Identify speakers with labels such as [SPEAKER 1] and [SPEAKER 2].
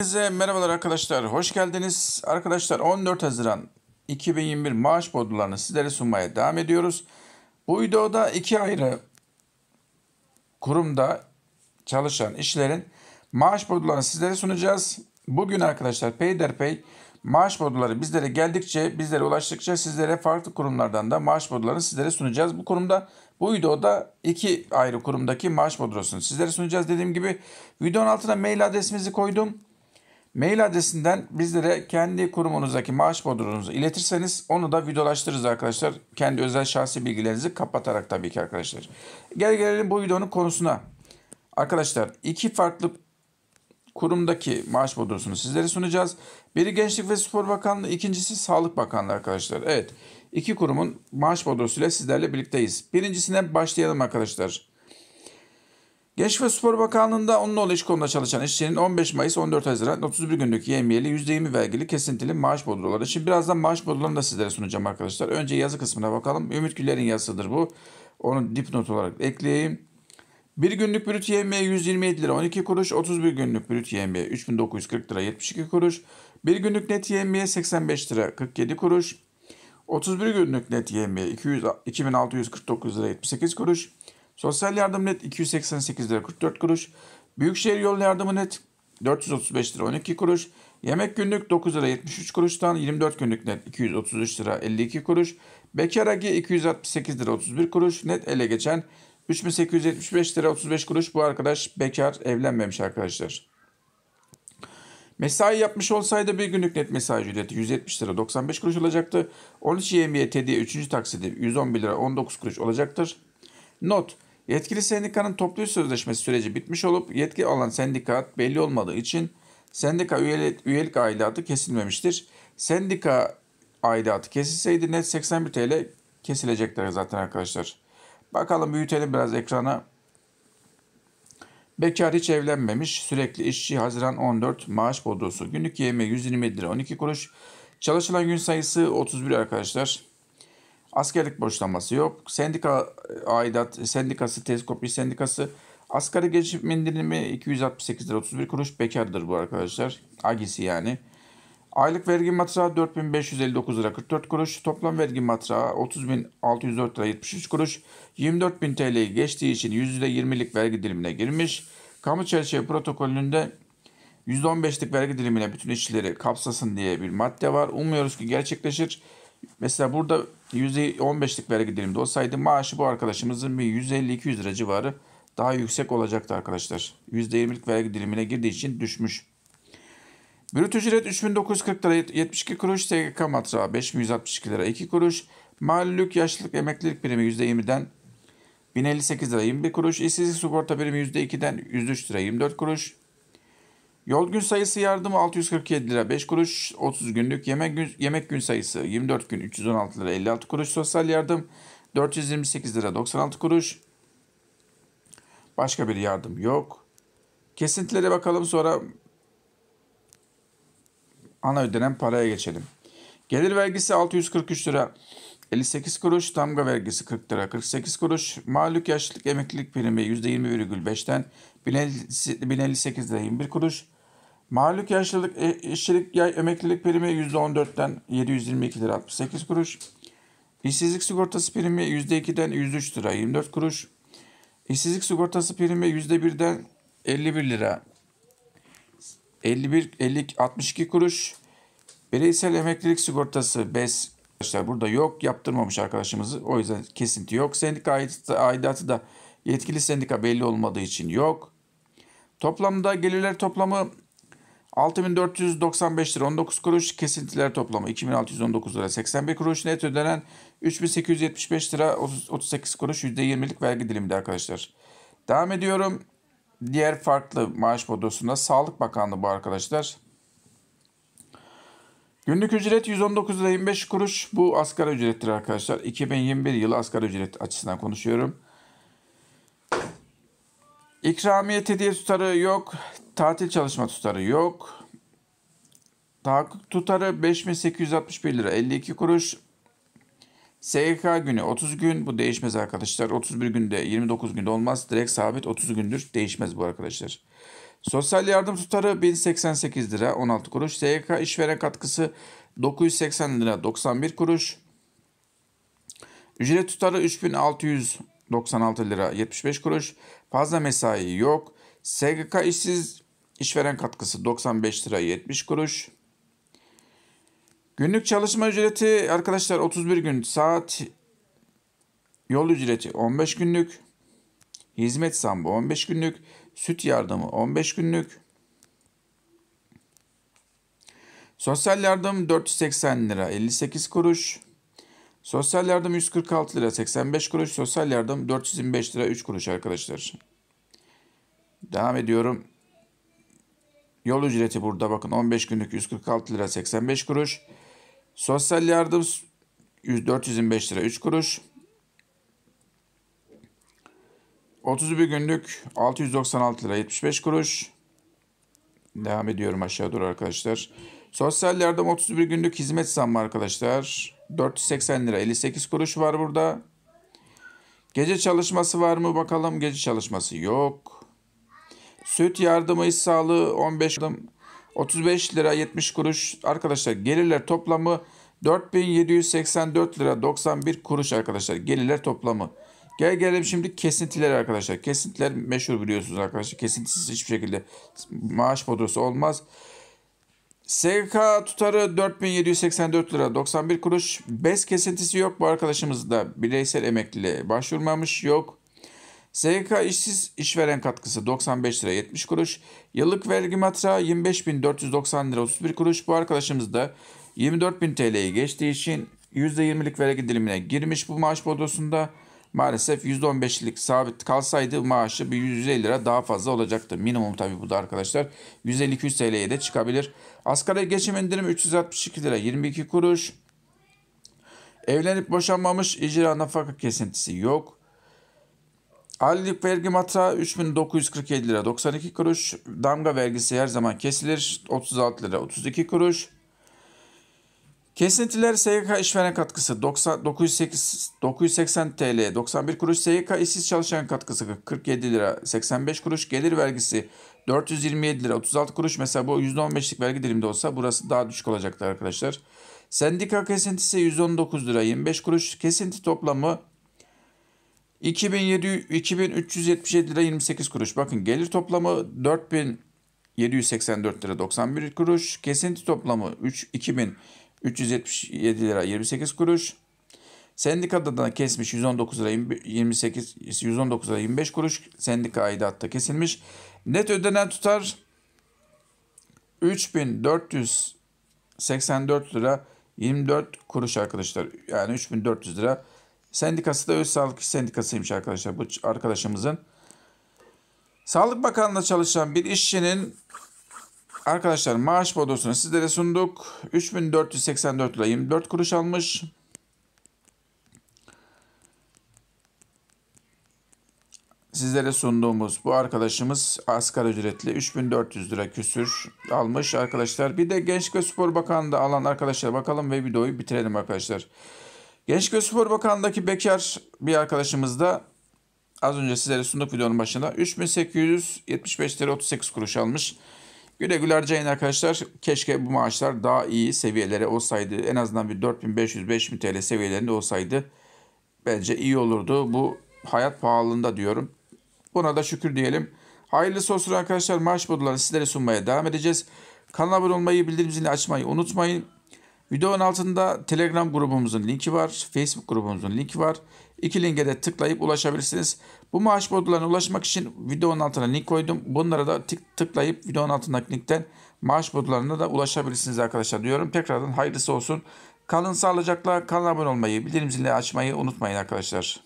[SPEAKER 1] Herkese merhabalar arkadaşlar. Hoş geldiniz. Arkadaşlar 14 Haziran 2021 maaş bodolarını sizlere sunmaya devam ediyoruz. Bu videoda iki ayrı kurumda çalışan işlerin maaş bodolarını sizlere sunacağız. Bugün arkadaşlar peyderpey maaş bodoları bizlere geldikçe, bizlere ulaştıkça sizlere farklı kurumlardan da maaş bodolarını sizlere sunacağız. Bu kurumda bu videoda iki ayrı kurumdaki maaş bodrosunu sizlere sunacağız. Dediğim gibi videonun altına mail adresimizi koydum. Mail adresinden bizlere kendi kurumunuzdaki maaş bordronuzu iletirseniz onu da videolaştırırız arkadaşlar. Kendi özel şahsi bilgilerinizi kapatarak tabii ki arkadaşlar. Gel gelelim bu videonun konusuna. Arkadaşlar iki farklı kurumdaki maaş bordrosunu sizlere sunacağız. Biri Gençlik ve Spor Bakanlığı, ikincisi Sağlık Bakanlığı arkadaşlar. Evet, iki kurumun maaş bordrosuyla sizlerle birlikteyiz. Birincisine başlayalım arkadaşlar. Genç ve Spor Bakanlığı'nda onunla iş konuda çalışan işçinin 15 Mayıs 14 Haziran 31 günlük yemiyeli %20 vergili kesintili maaş bodroları. Şimdi birazdan maaş bodrolarını da sizlere sunacağım arkadaşlar. Önce yazı kısmına bakalım. Ümit Güler'in yazısıdır bu. Onu dipnot olarak ekleyeyim. Bir günlük brüt yemeğe 127 lira 12 kuruş, 31 günlük brüt yemeğe 3940 lira 72 kuruş, bir günlük net yemeğe 85 lira 47 kuruş, 31 günlük net yemeğe 2649 lira 78 kuruş, Sosyal yardım net 288 lira 44 kuruş. Büyükşehir yol yardımı net 435 lira 12 kuruş. Yemek günlük 9 lira 73 kuruştan 24 günlük net 233 lira 52 kuruş. Bekar agi 268 lira 31 kuruş. Net ele geçen 3875 lira 35 kuruş. Bu arkadaş bekar evlenmemiş arkadaşlar. Mesai yapmış olsaydı bir günlük net mesai ücreti 170 lira 95 kuruş olacaktı. 13 yemeye tediye 3. taksidi 111 lira 19 kuruş olacaktır. Not. Yetkili sendikanın toplu sözleşmesi süreci bitmiş olup yetki alan sendikat belli olmadığı için sendika üyelik, üyelik aidatı kesilmemiştir. Sendika aidatı kesilseydi net 81 TL kesilecekler zaten arkadaşlar. Bakalım büyütelim biraz ekrana. Bekar hiç evlenmemiş, sürekli işçi Haziran 14 maaş bodrosu. Günlük yeme 120 lira 12 kuruş. Çalışılan gün sayısı 31 arkadaşlar. Askerlik borçlanması yok. Sendika e, aidat, sendikası, teleskopi sendikası. Asgari geçim indirimi 268 lira 31 kuruş. Bekardır bu arkadaşlar. Agisi yani. Aylık vergi matrağı 4559 lira 44 kuruş. Toplam vergi matrağı 30604 lira 73 kuruş. 24000 TL'yi geçtiği için %20'lik vergi dilimine girmiş. Kamu çerçeve protokolünde %15'lik vergi dilimine bütün işçileri kapsasın diye bir madde var. Umuyoruz ki gerçekleşir. Mesela burada %15'lik vergi diliminde olsaydı maaşı bu arkadaşımızın bir 150-200 lira civarı daha yüksek olacaktı arkadaşlar. %20'lik vergi dilimine girdiği için düşmüş. Brüt ücret 3940 lira 72 kuruş, SGK matrağı 5162 lira 2 kuruş, malülük yaşlılık emeklilik birimi %20'den 1058 lira 21 kuruş, işsizlik sigorta birimi %2'den 103 lira 24 kuruş, Yol gün sayısı yardımı 647 lira 5 kuruş, 30 günlük yemek gün, yemek gün sayısı 24 gün 316 lira 56 kuruş, sosyal yardım 428 lira 96 kuruş. Başka bir yardım yok. Kesintilere bakalım sonra ana ödenen paraya geçelim. Gelir vergisi 643 lira 58 kuruş, damga vergisi 40 lira 48 kuruş, mağluk yaşlılık emeklilik primi %20,5'ten 1058 lira 21 kuruş, Mahallük yaşlılık, e, işçilik, emeklilik primi %14'ten 722 lira 68 kuruş. İşsizlik sigortası primi %2'den 103 lira 24 kuruş. İşsizlik sigortası primi %1'den 51 lira 51 50 62 kuruş. Bireysel emeklilik sigortası BES arkadaşlar burada yok yaptırmamış arkadaşımızı. O yüzden kesinti yok. Sendika aidatı da yetkili sendika belli olmadığı için yok. Toplamda gelirler toplamı 6495 lira 19 kuruş kesintiler toplamı 2619 lira 81 kuruş net ödenen 3875 lira 38 kuruş %20'lik vergi diliminde arkadaşlar. Devam ediyorum. Diğer farklı maaş bodosunda Sağlık Bakanlığı bu arkadaşlar. Günlük ücret 119 lira 25 kuruş. Bu asgari ücrettir arkadaşlar. 2021 yılı asgari ücret açısından konuşuyorum. İkramiye tediye tutarı yok. Tatil çalışma tutarı yok. Tahakkuk tutarı 5861 lira 52 kuruş. SGK günü 30 gün bu değişmez arkadaşlar. 31 günde 29 günde olmaz. Direkt sabit 30 gündür değişmez bu arkadaşlar. Sosyal yardım tutarı 1088 lira 16 kuruş. SGK işveren katkısı 980 lira 91 kuruş. Ücret tutarı 3696 lira 75 kuruş. Fazla mesai yok. SGK işsiz işveren katkısı 95 lira 70 kuruş. Günlük çalışma ücreti arkadaşlar 31 gün saat yol ücreti 15 günlük. Hizmet zambı 15 günlük. Süt yardımı 15 günlük. Sosyal yardım 480 lira 58 kuruş. Sosyal yardım 146 lira 85 kuruş. Sosyal yardım 425 lira 3 kuruş arkadaşlar. Devam ediyorum. Yol ücreti burada bakın 15 günlük 146 lira 85 kuruş. Sosyal yardım 425 lira 3 kuruş. 31 günlük 696 lira 75 kuruş. Devam ediyorum aşağı doğru arkadaşlar. Sosyal yardım 31 günlük hizmet zammı arkadaşlar. 480 lira 58 kuruş var burada. Gece çalışması var mı bakalım. Gece çalışması yok. Süt yardımı iş sağlığı 15 yardım 35 lira 70 kuruş. Arkadaşlar gelirler toplamı 4784 lira 91 kuruş arkadaşlar. Gelirler toplamı. Gel gelelim şimdi kesintiler arkadaşlar. Kesintiler meşhur biliyorsunuz arkadaşlar. Kesintisiz hiçbir şekilde maaş bodrosu olmaz. SGK tutarı 4784 lira 91 kuruş. BES kesintisi yok. Bu arkadaşımızda, bireysel emekli başvurmamış. Yok. SGK işsiz işveren katkısı 95 lira 70 kuruş. Yıllık vergi matrağı 25.490 lira 31 kuruş. Bu arkadaşımızda 24.000 TL'yi geçtiği için %20'lik vergi dilimine girmiş bu maaş bodrosunda maalesef %15'lik sabit kalsaydı maaşı bir 150 lira daha fazla olacaktı. Minimum tabii bu da arkadaşlar. 150-200 TL'ye de çıkabilir. Asgari geçim indirimi 362 lira 22 kuruş. Evlenip boşanmamış icra nafaka kesintisi yok. Aylık vergi matrağı 3947 lira 92 kuruş. Damga vergisi her zaman kesilir. 36 lira 32 kuruş. Kesintiler SGK işveren katkısı 90, 908, 980 TL 91 kuruş. SGK işsiz çalışan katkısı 47 lira 85 kuruş. Gelir vergisi 427 lira 36 kuruş. Mesela bu %15'lik vergi dilimde olsa burası daha düşük olacaktı arkadaşlar. Sendika kesintisi 119 lira 25 kuruş. Kesinti toplamı 2007 2377 lira 28 kuruş. Bakın gelir toplamı 4784 lira 91 kuruş. Kesinti toplamı 3 2000 377 lira 28 kuruş. sendikada da kesmiş 119 lira 28 119 lira 25 kuruş sendika aidatta kesilmiş. Net ödenen tutar 3484 lira 24 kuruş arkadaşlar. Yani 3400 lira. Sendikası da Öz Sağlık Sendikası'ymış arkadaşlar. Bu arkadaşımızın. Sağlık Bakanlığı'nda çalışan bir işçinin Arkadaşlar maaş bodosunu sizlere sunduk. 3484 lira 24 kuruş almış. Sizlere sunduğumuz bu arkadaşımız asgari ücretli 3400 lira küsür almış arkadaşlar. Bir de Gençlik ve Spor Bakanı alan arkadaşlar bakalım ve videoyu bitirelim arkadaşlar. Gençlik ve Spor Bakanlığı'ndaki bekar bir arkadaşımız da az önce sizlere sunduk videonun başında 3875 lira 38 kuruş almış. Güle güle harcayın arkadaşlar. Keşke bu maaşlar daha iyi seviyelere olsaydı. En azından bir 4500-5000 TL seviyelerinde olsaydı. Bence iyi olurdu. Bu hayat pahalılığında diyorum. Buna da şükür diyelim. Hayırlısı olsun arkadaşlar. Maaş modlarını sizlere sunmaya devam edeceğiz. Kanala abone olmayı, bildirim zilini açmayı unutmayın. Videonun altında Telegram grubumuzun linki var, Facebook grubumuzun linki var. İki linke de tıklayıp ulaşabilirsiniz. Bu maaş modüllerine ulaşmak için videonun altına link koydum. Bunlara da tık tıklayıp videonun altındaki linkten maaş modüllerine da ulaşabilirsiniz arkadaşlar diyorum. Tekrardan hayırlısı olsun. Kalın sağlıcakla, kanala abone olmayı, bildirim zilini açmayı unutmayın arkadaşlar.